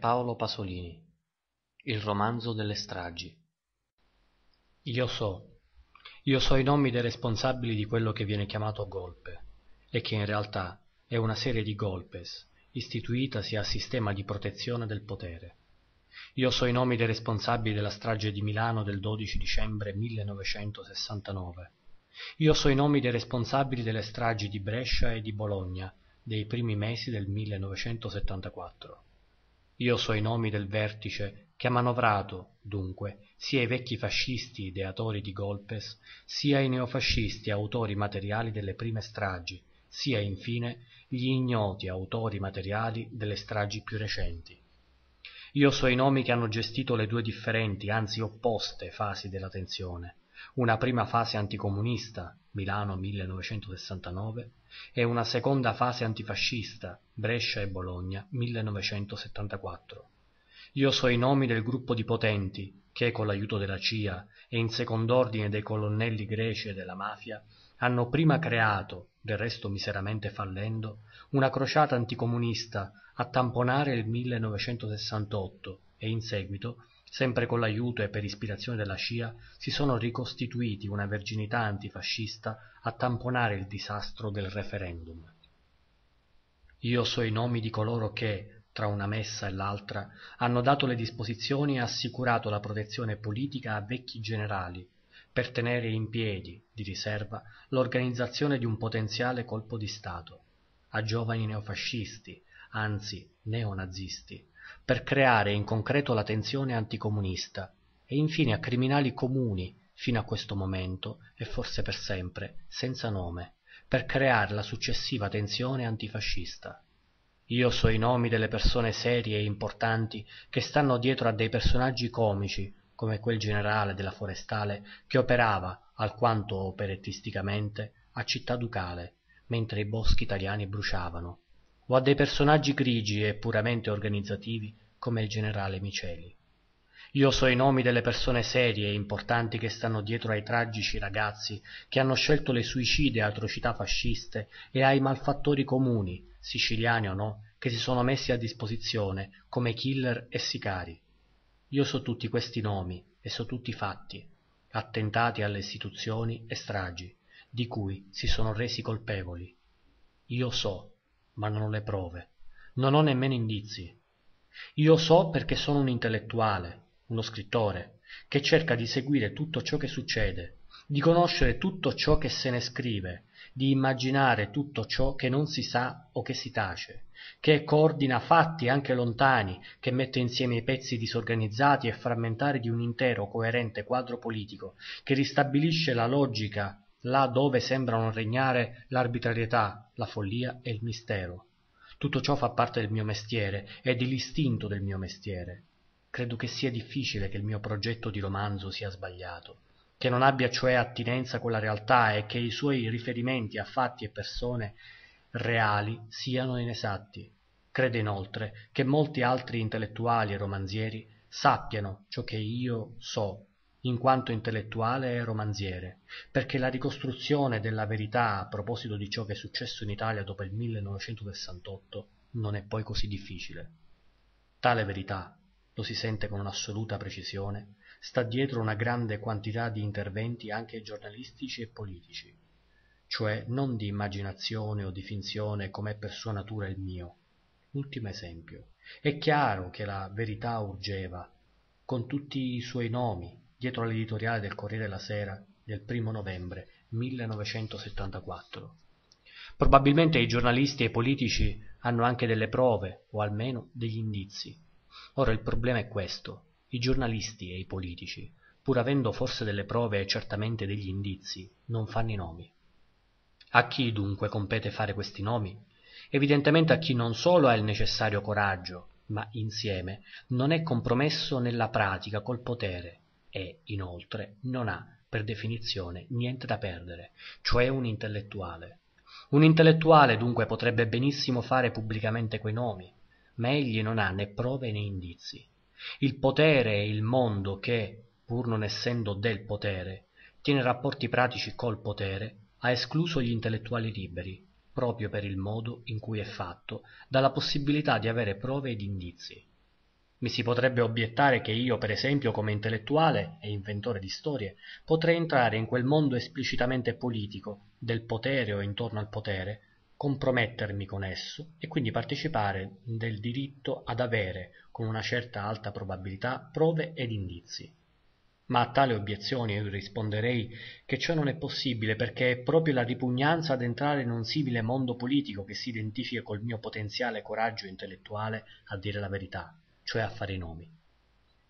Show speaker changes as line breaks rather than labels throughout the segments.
Paolo Pasolini Il romanzo delle stragi Io so, io so i nomi dei responsabili di quello che viene chiamato golpe e che in realtà è una serie di golpes istituitasi a sistema di protezione del potere. Io so i nomi dei responsabili della strage di Milano del 12 dicembre 1969. Io so i nomi dei responsabili delle stragi di Brescia e di Bologna dei primi mesi del 1974. Io so i nomi del vertice che ha manovrato, dunque, sia i vecchi fascisti ideatori di golpes, sia i neofascisti autori materiali delle prime stragi, sia infine gli ignoti autori materiali delle stragi più recenti. Io so i nomi che hanno gestito le due differenti, anzi opposte, fasi della tensione, una prima fase anticomunista, Milano 1969, e una seconda fase antifascista, Brescia e Bologna 1974. Io so i nomi del gruppo di potenti che, con l'aiuto della CIA e in second'ordine dei colonnelli greci e della mafia, hanno prima creato, del resto miseramente fallendo, una crociata anticomunista a tamponare il 1968 e in seguito, sempre con l'aiuto e per ispirazione della CIA, si sono ricostituiti una verginità antifascista a tamponare il disastro del referendum. Io so i nomi di coloro che, tra una messa e l'altra, hanno dato le disposizioni e assicurato la protezione politica a vecchi generali, per tenere in piedi, di riserva, l'organizzazione di un potenziale colpo di Stato, a giovani neofascisti, anzi neonazisti, per creare in concreto la tensione anticomunista e infine a criminali comuni fino a questo momento e forse per sempre, senza nome, per creare la successiva tensione antifascista. Io so i nomi delle persone serie e importanti che stanno dietro a dei personaggi comici, come quel generale della forestale che operava, alquanto operettisticamente, a Città Ducale, mentre i boschi italiani bruciavano, o a dei personaggi grigi e puramente organizzativi come il generale Miceli. Io so i nomi delle persone serie e importanti che stanno dietro ai tragici ragazzi che hanno scelto le suicide e atrocità fasciste e ai malfattori comuni, siciliani o no, che si sono messi a disposizione come killer e sicari. Io so tutti questi nomi e so tutti i fatti, attentati alle istituzioni e stragi, di cui si sono resi colpevoli. Io so, ma non ho le prove, non ho nemmeno indizi. Io so perché sono un intellettuale, uno scrittore, che cerca di seguire tutto ciò che succede, di conoscere tutto ciò che se ne scrive, di immaginare tutto ciò che non si sa o che si tace, che coordina fatti anche lontani, che mette insieme i pezzi disorganizzati e frammentari di un intero coerente quadro politico, che ristabilisce la logica là dove sembrano regnare l'arbitrarietà, la follia e il mistero. Tutto ciò fa parte del mio mestiere e dell'istinto del mio mestiere. Credo che sia difficile che il mio progetto di romanzo sia sbagliato, che non abbia cioè attinenza con la realtà e che i suoi riferimenti a fatti e persone reali siano inesatti. Crede inoltre che molti altri intellettuali e romanzieri sappiano ciò che io so in quanto intellettuale e romanziere, perché la ricostruzione della verità a proposito di ciò che è successo in Italia dopo il 1968 non è poi così difficile. Tale verità lo si sente con un'assoluta precisione, sta dietro una grande quantità di interventi anche giornalistici e politici, cioè non di immaginazione o di finzione come è per sua natura il mio. Ultimo esempio. È chiaro che la verità urgeva, con tutti i suoi nomi, dietro all'editoriale del Corriere della Sera del primo novembre 1974. Probabilmente i giornalisti e i politici hanno anche delle prove, o almeno degli indizi, Ora il problema è questo. I giornalisti e i politici, pur avendo forse delle prove e certamente degli indizi, non fanno i nomi. A chi dunque compete fare questi nomi? Evidentemente a chi non solo ha il necessario coraggio, ma insieme non è compromesso nella pratica col potere e, inoltre, non ha, per definizione, niente da perdere, cioè un intellettuale. Un intellettuale dunque potrebbe benissimo fare pubblicamente quei nomi, ma egli non ha né prove né indizi. Il potere è il mondo che, pur non essendo del potere, tiene rapporti pratici col potere, ha escluso gli intellettuali liberi, proprio per il modo in cui è fatto, dalla possibilità di avere prove ed indizi. Mi si potrebbe obiettare che io, per esempio, come intellettuale e inventore di storie, potrei entrare in quel mondo esplicitamente politico, del potere o intorno al potere, compromettermi con esso e quindi partecipare del diritto ad avere, con una certa alta probabilità, prove ed indizi. Ma a tale obiezione io risponderei che ciò non è possibile perché è proprio la ripugnanza ad entrare in un simile mondo politico che si identifica col mio potenziale coraggio intellettuale a dire la verità, cioè a fare i nomi.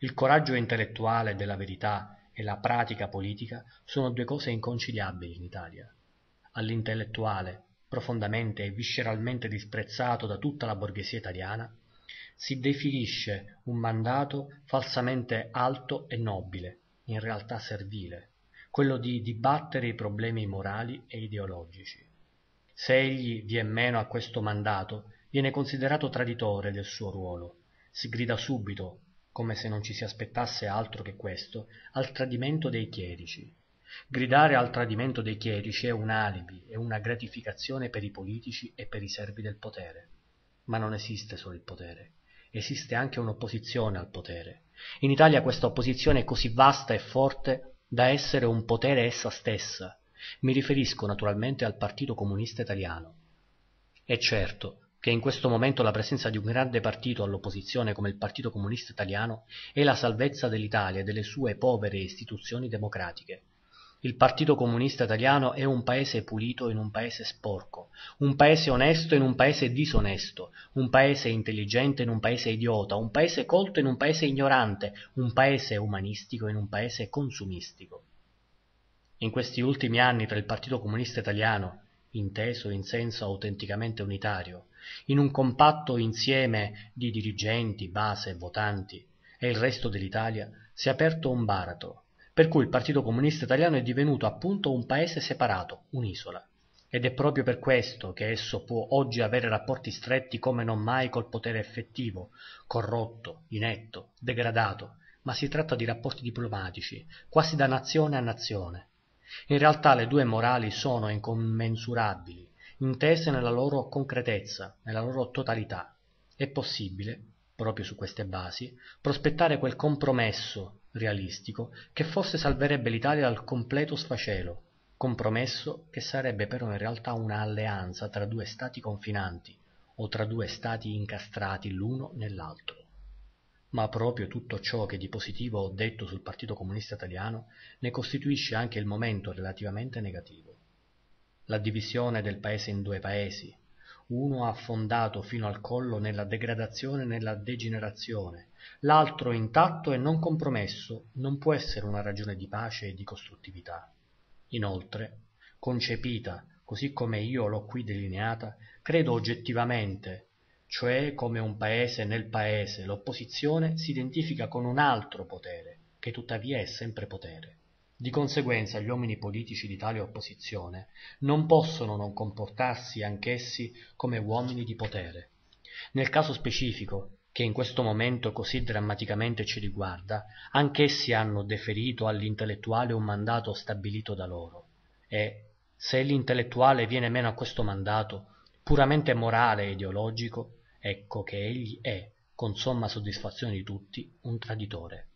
Il coraggio intellettuale della verità e la pratica politica sono due cose inconciliabili in Italia. All'intellettuale, profondamente e visceralmente disprezzato da tutta la borghesia italiana, si definisce un mandato falsamente alto e nobile, in realtà servile, quello di dibattere i problemi morali e ideologici. Se egli viene meno a questo mandato, viene considerato traditore del suo ruolo. Si grida subito, come se non ci si aspettasse altro che questo, al tradimento dei chierici, Gridare al tradimento dei chierici è un alibi, e una gratificazione per i politici e per i servi del potere. Ma non esiste solo il potere, esiste anche un'opposizione al potere. In Italia questa opposizione è così vasta e forte da essere un potere essa stessa. Mi riferisco naturalmente al Partito Comunista Italiano. È certo che in questo momento la presenza di un grande partito all'opposizione come il Partito Comunista Italiano è la salvezza dell'Italia e delle sue povere istituzioni democratiche. Il Partito Comunista Italiano è un paese pulito in un paese sporco, un paese onesto in un paese disonesto, un paese intelligente in un paese idiota, un paese colto in un paese ignorante, un paese umanistico in un paese consumistico. In questi ultimi anni tra il Partito Comunista Italiano, inteso in senso autenticamente unitario, in un compatto insieme di dirigenti, base, votanti e il resto dell'Italia, si è aperto un baratro per cui il Partito Comunista Italiano è divenuto appunto un paese separato, un'isola. Ed è proprio per questo che esso può oggi avere rapporti stretti come non mai col potere effettivo, corrotto, inetto, degradato, ma si tratta di rapporti diplomatici, quasi da nazione a nazione. In realtà le due morali sono incommensurabili, intese nella loro concretezza, nella loro totalità. È possibile, proprio su queste basi, prospettare quel compromesso realistico che forse salverebbe l'Italia dal completo sfacelo, compromesso che sarebbe però in realtà un'alleanza tra due stati confinanti o tra due stati incastrati l'uno nell'altro. Ma proprio tutto ciò che di positivo ho detto sul Partito Comunista Italiano ne costituisce anche il momento relativamente negativo. La divisione del paese in due paesi, uno affondato fino al collo nella degradazione e nella degenerazione, l'altro intatto e non compromesso, non può essere una ragione di pace e di costruttività. Inoltre, concepita così come io l'ho qui delineata, credo oggettivamente, cioè come un paese nel paese, l'opposizione si identifica con un altro potere, che tuttavia è sempre potere. Di conseguenza gli uomini politici di tale opposizione non possono non comportarsi anch'essi come uomini di potere. Nel caso specifico, che in questo momento così drammaticamente ci riguarda, anch'essi hanno deferito all'intellettuale un mandato stabilito da loro e, se l'intellettuale viene meno a questo mandato, puramente morale e ideologico, ecco che egli è, con somma soddisfazione di tutti, un traditore.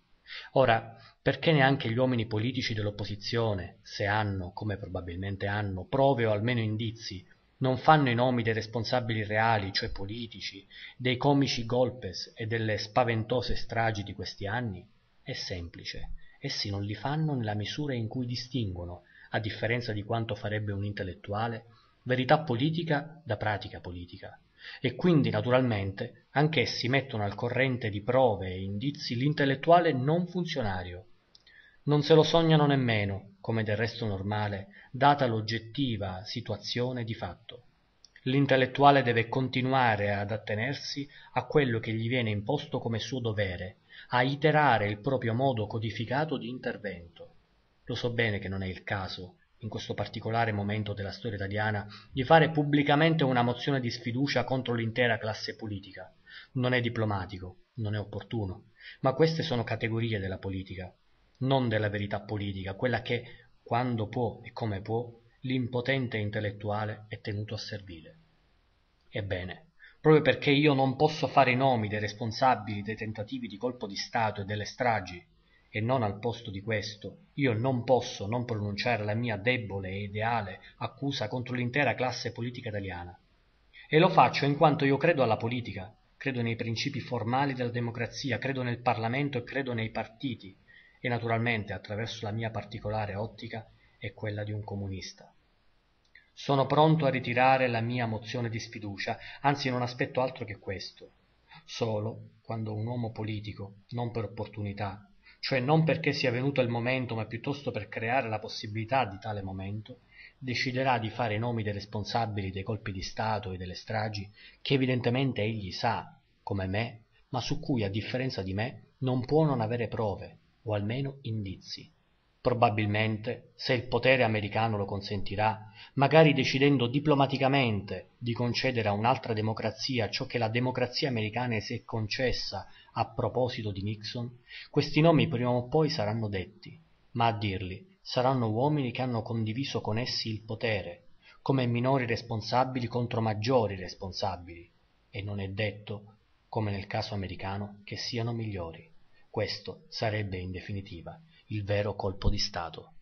Ora, perché neanche gli uomini politici dell'opposizione, se hanno, come probabilmente hanno, prove o almeno indizi, non fanno i nomi dei responsabili reali, cioè politici, dei comici golpes e delle spaventose stragi di questi anni? È semplice. Essi non li fanno nella misura in cui distinguono, a differenza di quanto farebbe un intellettuale, verità politica da pratica politica e quindi naturalmente anch'essi mettono al corrente di prove e indizi l'intellettuale non funzionario non se lo sognano nemmeno come del resto normale data l'oggettiva situazione di fatto l'intellettuale deve continuare ad attenersi a quello che gli viene imposto come suo dovere a iterare il proprio modo codificato di intervento lo so bene che non è il caso in questo particolare momento della storia italiana, di fare pubblicamente una mozione di sfiducia contro l'intera classe politica. Non è diplomatico, non è opportuno, ma queste sono categorie della politica, non della verità politica, quella che, quando può e come può, l'impotente intellettuale è tenuto a servire. Ebbene, proprio perché io non posso fare i nomi dei responsabili dei tentativi di colpo di Stato e delle stragi, e non al posto di questo io non posso non pronunciare la mia debole e ideale accusa contro l'intera classe politica italiana e lo faccio in quanto io credo alla politica credo nei principi formali della democrazia credo nel parlamento e credo nei partiti e naturalmente attraverso la mia particolare ottica è quella di un comunista sono pronto a ritirare la mia mozione di sfiducia anzi non aspetto altro che questo solo quando un uomo politico non per opportunità cioè non perché sia venuto il momento, ma piuttosto per creare la possibilità di tale momento, deciderà di fare i nomi dei responsabili dei colpi di Stato e delle stragi, che evidentemente egli sa, come me, ma su cui, a differenza di me, non può non avere prove, o almeno indizi probabilmente se il potere americano lo consentirà magari decidendo diplomaticamente di concedere a un'altra democrazia ciò che la democrazia americana si è concessa a proposito di nixon questi nomi prima o poi saranno detti ma a dirli saranno uomini che hanno condiviso con essi il potere come minori responsabili contro maggiori responsabili e non è detto come nel caso americano che siano migliori questo sarebbe in definitiva il vero colpo di stato